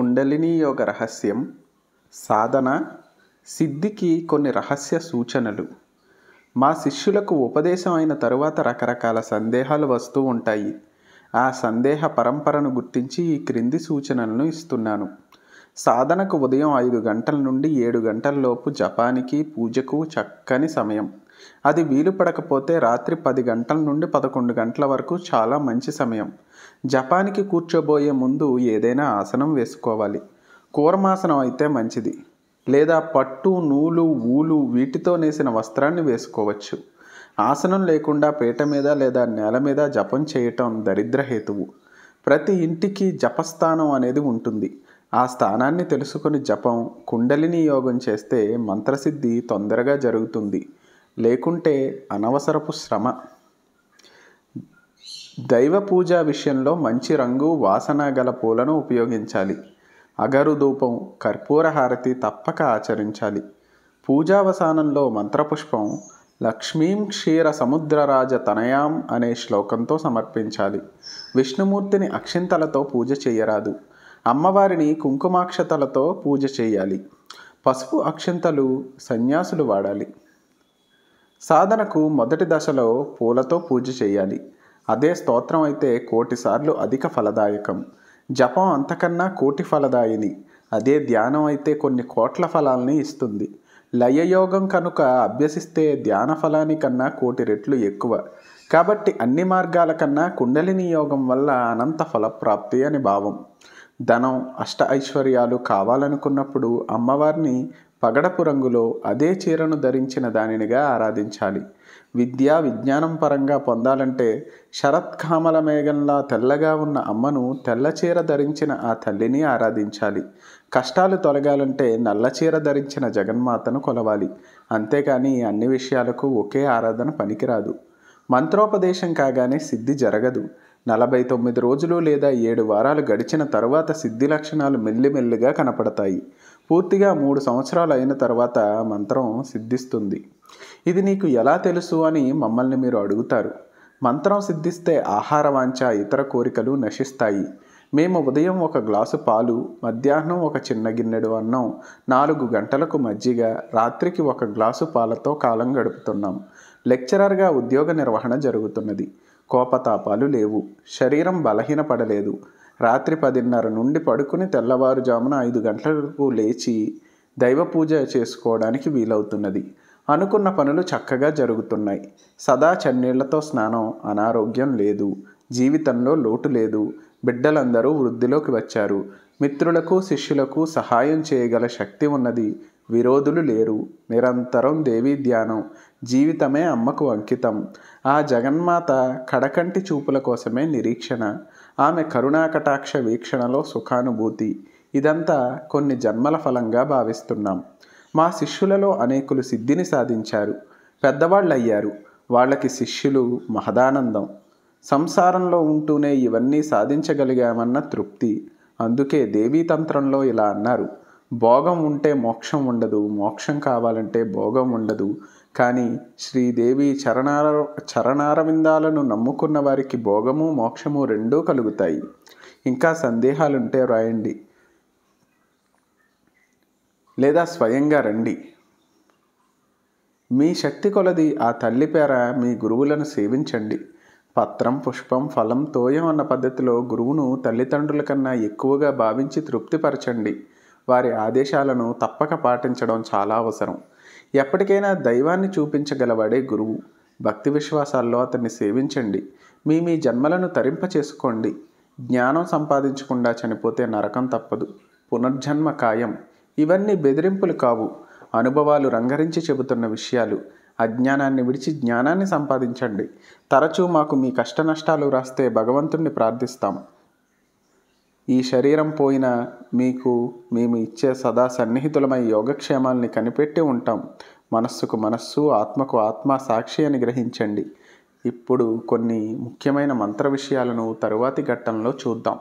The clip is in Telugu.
కుండలిని యోగ రహస్యం సాధన సిద్ధికి కొన్ని రహస్య సూచనలు మా శిష్యులకు ఉపదేశం అయిన తరువాత రకరకాల సందేహాలు వస్తూ ఉంటాయి ఆ సందేహ పరంపరను గుర్తించి ఈ క్రింది సూచనలను ఇస్తున్నాను సాధనకు ఉదయం ఐదు గంటల నుండి ఏడు గంటల లోపు జపానికి పూజకు చక్కని సమయం అది వీలు పడకపోతే రాత్రి పది గంటల నుండి పదకొండు గంటల వరకు చాలా మంచి సమయం జపానికి కూర్చోబోయే ముందు ఏదైనా ఆసనం వేసుకోవాలి కూరమాసనం అయితే మంచిది లేదా పట్టు నూలు ఊలు వీటితో నేసిన వస్త్రాన్ని వేసుకోవచ్చు ఆసనం లేకుండా పీట మీద లేదా నేల మీద జపం చేయటం దరిద్ర హేతువు ప్రతి ఇంటికి జపస్థానం అనేది ఉంటుంది ఆ స్థానాన్ని తెలుసుకుని జపం కుండలిని యోగం చేస్తే మంత్రసిద్ధి తొందరగా జరుగుతుంది లేకుంటే అనవసరపు శ్రమ దైవ పూజ విషయంలో మంచి రంగు వాసన గల పూలను ఉపయోగించాలి అగరు ధూపం కర్పూర హారతి తప్పక ఆచరించాలి పూజావసానంలో మంత్రపుష్పం లక్ష్మీం క్షీర సముద్రరాజ తనయాం అనే శ్లోకంతో సమర్పించాలి విష్ణుమూర్తిని అక్షింతలతో పూజ చేయరాదు అమ్మవారిని కుంకుమాక్షతలతో పూజ చేయాలి పసుపు అక్షింతలు సన్యాసులు వాడాలి సాధనకు మొదటి దశలో పూలతో పూజ చేయాలి అదే స్తోత్రం అయితే కోటిసార్లు అధిక ఫలదాయకం జపం అంతకన్నా కోటి ఫలదాయిని అదే ధ్యానం అయితే కొన్ని కోట్ల ఫలాల్ని ఇస్తుంది లయయోగం కనుక అభ్యసిస్తే ధ్యాన ఫలానికన్నా కోటి రెట్లు ఎక్కువ కాబట్టి అన్ని మార్గాల కన్నా కుండలిని యోగం వల్ల అనంత ఫలప్రాప్తి అని భావం ధనం అష్ట ఐశ్వర్యాలు కావాలనుకున్నప్పుడు అమ్మవారిని పగడపు రంగులో అదే చీరను ధరించిన దానినిగా ఆరాధించాలి విద్య విజ్ఞానం పరంగా పొందాలంటే శరత్కామల మేఘంలా తెల్లగా ఉన్న అమ్మను తెల్ల చీర ధరించిన ఆ తల్లిని ఆరాధించాలి కష్టాలు తొలగాలంటే నల్ల చీర ధరించిన జగన్మాతను కొలవాలి అంతేకాని అన్ని విషయాలకు ఒకే ఆరాధన పనికిరాదు మంత్రోపదేశం కాగానే సిద్ధి జరగదు నలభై తొమ్మిది రోజులు లేదా ఏడు వారాలు గడిచిన తర్వాత సిద్ధి లక్షణాలు మెల్లిమెల్లిగా కనపడతాయి పూర్తిగా మూడు సంవత్సరాలు అయిన తర్వాత మంత్రం సిద్ధిస్తుంది ఇది నీకు ఎలా తెలుసు అని మమ్మల్ని మీరు అడుగుతారు మంత్రం సిద్ధిస్తే ఆహార వాంచ ఇతర కోరికలు నశిస్తాయి మేము ఉదయం ఒక గ్లాసు పాలు మధ్యాహ్నం ఒక చిన్న గిన్నెడు అన్నం నాలుగు గంటలకు మజ్జిగ రాత్రికి ఒక గ్లాసు పాలతో కాలం గడుపుతున్నాం లెక్చరర్గా ఉద్యోగ నిర్వహణ జరుగుతున్నది కోపతాపాలు లేవు శరీరం బలహీనపడలేదు రాత్రి పదిన్నర నుండి పడుకుని తెల్లవారుజామున ఐదు గంటలకు లేచి దైవ పూజ చేసుకోవడానికి వీలవుతున్నది అనుకున్న పనులు చక్కగా జరుగుతున్నాయి సదా చన్నీళ్లతో స్నానం అనారోగ్యం లేదు జీవితంలో లోటు లేదు బిడ్డలందరూ వృద్ధిలోకి వచ్చారు మిత్రులకు శిష్యులకు సహాయం చేయగల శక్తి ఉన్నది విరోధులు లేరు నిరంతరం దేవీ ధ్యానం జీవితమే అమ్మకు అంకితం ఆ జగన్మాత కడకంటి చూపుల కోసమే నిరీక్షణ ఆమె కరుణాకటాక్ష వీక్షణలో సుఖానుభూతి ఇదంతా కొన్ని జన్మల ఫలంగా భావిస్తున్నాం మా శిష్యులలో అనేకులు సిద్ధిని సాధించారు పెద్దవాళ్ళయ్యారు వాళ్ళకి శిష్యులు మహదానందం సంసారంలో ఉంటూనే ఇవన్నీ సాధించగలిగామన్న తృప్తి అందుకే దేవీతంత్రంలో ఇలా అన్నారు భోగం ఉంటే మోక్షం ఉండదు మోక్షం కావాలంటే భోగం ఉండదు కానీ శ్రీదేవి చరణార చరణారవిందాలను నమ్ముకున్న వారికి భోగము మోక్షము రెండూ కలుగుతాయి ఇంకా సందేహాలుంటే రాయండి లేదా స్వయంగా రండి మీ శక్తి కొలది ఆ తల్లి పేర మీ గురువులను సేవించండి పత్రం పుష్పం ఫలం తోయం అన్న పద్ధతిలో గురువును తల్లిదండ్రుల కన్నా ఎక్కువగా భావించి తృప్తిపరచండి వారి ఆదేశాలను తప్పక పాటించడం చాలా అవసరం ఎప్పటికైనా దైవాన్ని చూపించగలవాడే గురువు భక్తి విశ్వాసాల్లో అతన్ని సేవించండి మీ మీ జన్మలను తరింప చేసుకోండి జ్ఞానం సంపాదించకుండా చనిపోతే నరకం తప్పదు పునర్జన్మ ఖాయం ఇవన్నీ బెదిరింపులు కావు అనుభవాలు రంగరించి చెబుతున్న విషయాలు అజ్ఞానాన్ని విడిచి జ్ఞానాన్ని సంపాదించండి తరచూ మాకు మీ కష్టనష్టాలు రాస్తే భగవంతుణ్ణి ప్రార్థిస్తాం ఈ శరీరం పోయినా మీకు మేము ఇచ్చే సదా సన్నిహితులమై యోగక్షేమాల్ని కనిపెట్టి ఉంటాం మనస్సుకు మనస్సు ఆత్మకు ఆత్మ సాక్షి అని గ్రహించండి ఇప్పుడు కొన్ని ముఖ్యమైన మంత్ర విషయాలను తరువాతి ఘట్టంలో చూద్దాం